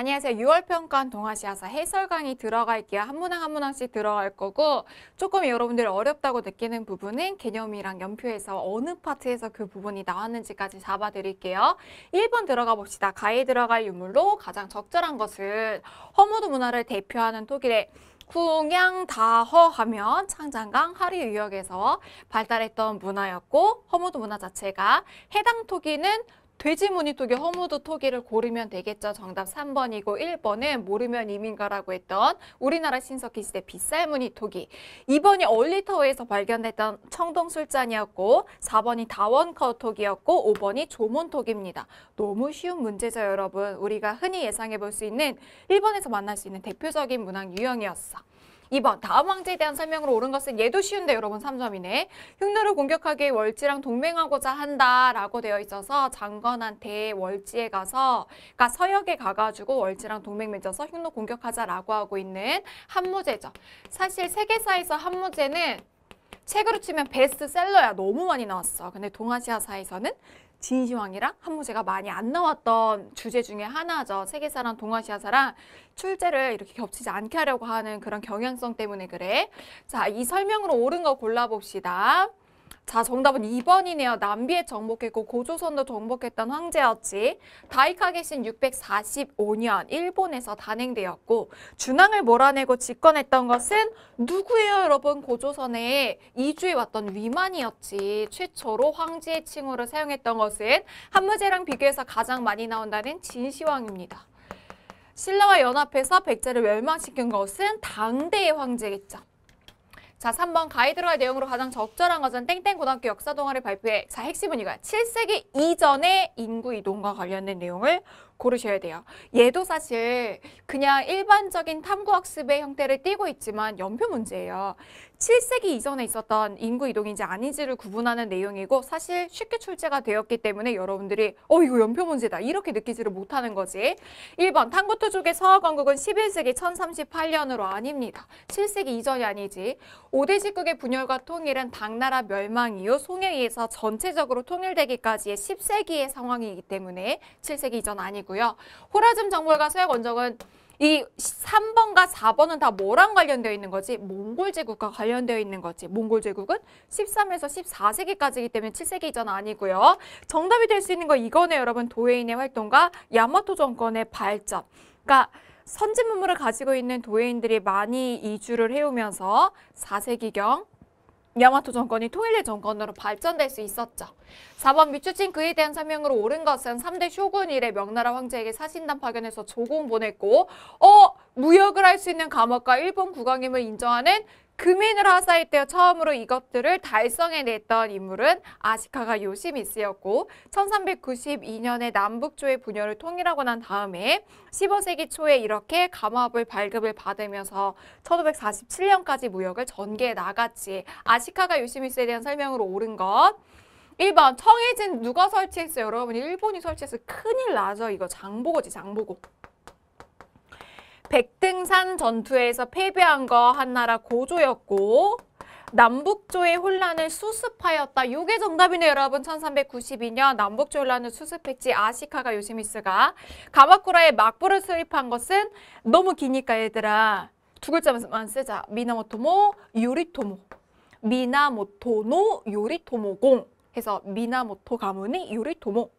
안녕하세요. 6월 평가원 동아시아사 해설 강의 들어갈게요. 한 문항 한 문항씩 들어갈 거고 조금 여러분들이 어렵다고 느끼는 부분은 개념이랑 연표에서 어느 파트에서 그 부분이 나왔는지까지 잡아드릴게요. 1번 들어가 봅시다. 가에 들어갈 유물로 가장 적절한 것은 허무도 문화를 대표하는 독일의 궁양다허 하면 창장강 하류 유역에서 발달했던 문화였고 허무도 문화 자체가 해당 토기는 돼지 무늬토기 허무도 토기를 고르면 되겠죠. 정답 3번이고 1번은 모르면 이민가라고 했던 우리나라 신석기 시대 빗살 무늬토기 2번이 얼리터에서 발견됐던 청동술잔이었고 4번이 다원커토기였고 5번이 조몬토기입니다. 너무 쉬운 문제죠 여러분. 우리가 흔히 예상해 볼 수 있는 1번에서 만날 수 있는 대표적인 문항 유형이었어. 2번 다음 황제에 대한 설명으로 옳은 것은 얘도 쉬운데 여러분 3점이네. 흉노를 공격하기에 월지랑 동맹하고자 한다라고 되어 있어서 장건한테 월지에 가서 그러니까 서역에 가가지고 월지랑 동맹 맺어서 흉노 공격하자라고 하고 있는 한무제죠. 사실 세계사에서 한무제는 책으로 치면 베스트셀러야 너무 많이 나왔어. 근데 동아시아사에서는 진시황이랑 한무제가 많이 안 나왔던 주제 중에 하나죠. 세계사랑 동아시아사랑 출제를 이렇게 겹치지 않게 하려고 하는 그런 경향성 때문에 그래. 자, 이 설명으로 옳은 거 골라봅시다. 자, 정답은 2번이네요. 남비에 정복했고 고조선도 정복했던 황제였지. 다이카게신 645년 일본에서 단행되었고 준왕을 몰아내고 집권했던 것은 누구예요, 여러분? 고조선에 이주해 왔던 위만이었지. 최초로 황제의 칭호를 사용했던 것은 한무제랑 비교해서 가장 많이 나온다는 진시황입니다. 신라와 연합해서 백제를 멸망시킨 것은 당대의 황제겠죠. 자, 3번 가이드라인 내용으로 가장 적절한 것은 땡땡고등학교 역사 동아리 발표에 자, 핵심은 이거야. 7세기 이전의 인구 이동과 관련된 내용을 고르셔야 돼요. 얘도 사실 그냥 일반적인 탐구 학습의 형태를 띄고 있지만 연표 문제예요. 7세기 이전에 있었던 인구 이동인지 아닌지를 구분하는 내용이고 사실 쉽게 출제가 되었기 때문에 여러분들이 어 이거 연표 문제다 이렇게 느끼지를 못하는 거지. 1번 탐구투족의 서하 건국은 11세기 1038년으로 아닙니다. 7세기 이전이 아니지. 오대 제국의 분열과 통일은 당나라 멸망 이후 송에 해 의해서 전체적으로 통일되기까지의 10세기의 상황이기 때문에 7세기 이전 아니고요. 호라즘 정벌과 서양 원정은 이 3번과 4번은 다 뭐랑 관련되어 있는 거지? 몽골 제국과 관련되어 있는 거지. 몽골 제국은 13에서 14세기까지이기 때문에 7세기 이전 아니고요. 정답이 될 수 있는 거 이거네 여러분. 도해인의 활동과 야마토 정권의 발전. 그러니까 선진 문물을 가지고 있는 도예인들이 많이 이주를 해오면서 4세기경 야마토 정권이 통일의 정권으로 발전될 수 있었죠. 4번 미추친 그에 대한 설명으로 옳은 것은 3대 쇼군 이래 명나라 황제에게 사신단 파견해서 조공 보냈고 어 무역을 할 수 있는 감옥과 일본 국왕임을 인정하는 금인을 하사이때 처음으로 이것들을 달성해냈던 인물은 아시카가 요시미스였고 1392년에 남북조의 분열을 통일하고 난 다음에 15세기 초에 이렇게 감화합을 발급을 받으면서 1547년까지 무역을 전개해 나갔지 아시카가 요시미스에 대한 설명으로 옳은 것 1번 청해진 누가 설치했어요? 여러분 일본이 설치해서 큰일 나죠. 이거 장보고지 장보고. 백등산 전투에서 패배한 거 한나라 고조였고 남북조의 혼란을 수습하였다. 이게 정답이네요, 여러분. 1392년 남북조 혼란을 수습했지 아시카가 요시미스가 가마쿠라의 막부를 수입한 것은 너무 기니까 얘들아 두 글자만 쓰자. 미나모토모 요리토모 미나모토노 요리토모공 해서 미나모토 가문이 요리토모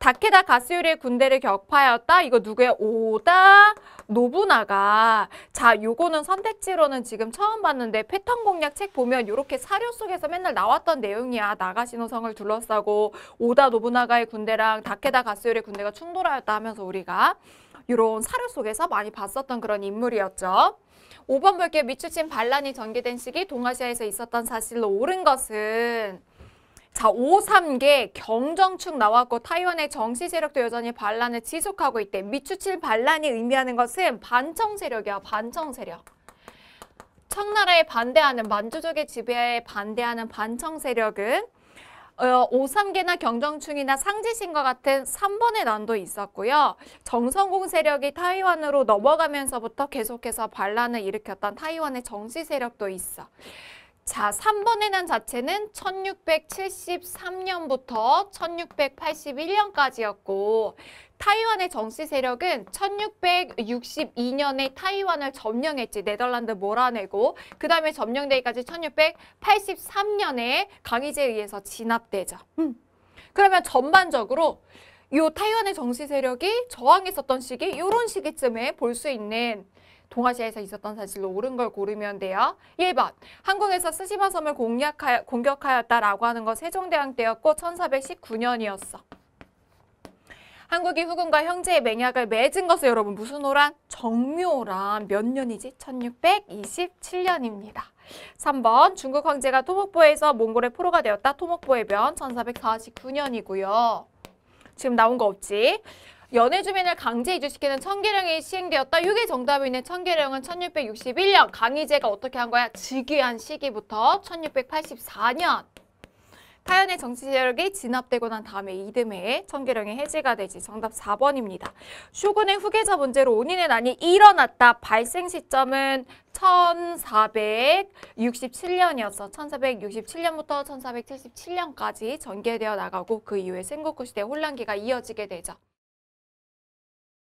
다케다 가스요리의 군대를 격파하였다. 이거 누구야 오다 노부나가. 자, 요거는 선택지로는 지금 처음 봤는데 패턴 공략 책 보면 요렇게 사료 속에서 맨날 나왔던 내용이야. 나가시노성을 둘러싸고 오다 노부나가의 군대랑 다케다 가스요리의 군대가 충돌하였다 하면서 우리가 요런 사료 속에서 많이 봤었던 그런 인물이었죠. 5번 볼게 미추친 반란이 전개된 시기 동아시아에서 있었던 사실로 옳은 것은 자, 5, 3개 경정축 나왔고 타이완의 정치 세력도 여전히 반란을 지속하고 있대. 미추칠 반란이 의미하는 것은 반청 세력이야, 반청 세력. 청나라에 반대하는 만주족의 지배에 반대하는 반청 세력은 어, 5, 3개나 경정충이나 상지신과 같은 3번의 난도 있었고요. 정성공 세력이 타이완으로 넘어가면서부터 계속해서 반란을 일으켰던 타이완의 정치 세력도 있어. 자, 3번의 난 자체는 1673년부터 1681년까지였고 타이완의 정치 세력은 1662년에 타이완을 점령했지 네덜란드 몰아내고 그 다음에 점령되기까지 1683년에 강의제에 의해서 진압되죠. 음. 그러면 전반적으로 요 타이완의 정치 세력이 저항했었던 시기 요런 시기쯤에 볼 수 있는 동아시아에서 있었던 사실로 옳은 걸 고르면 돼요. 1번 한국에서 스시마섬을 공략하여, 공격하였다라고 하는 건 세종대왕 때였고 1419년이었어. 한국이 후군과 형제의 맹약을 맺은 것은 여러분 무슨 호란? 정묘란 몇 년이지? 1627년입니다. 3번 중국 황제가 토목보에서 몽골의 포로가 되었다. 토목보의 변 1449년이고요. 지금 나온 거 없지. 연해 주민을 강제 이주시키는 청계령이 시행되었다. 이게 정답이네. 있 청계령은 1661년 강의제가 어떻게 한 거야? 즉위한 시기부터 1684년 사연의 정치세력이 진압되고 난 다음에 이듬해 에청계령의 해제가 되지 정답 4번입니다. 쇼군의 후계자 문제로 온인의 난이 일어났다. 발생 시점은 1 4 6 7년이어 1467년부터 1477년까지 전개되어 나가고 그 이후에 생국구 시대 혼란기가 이어지게 되죠.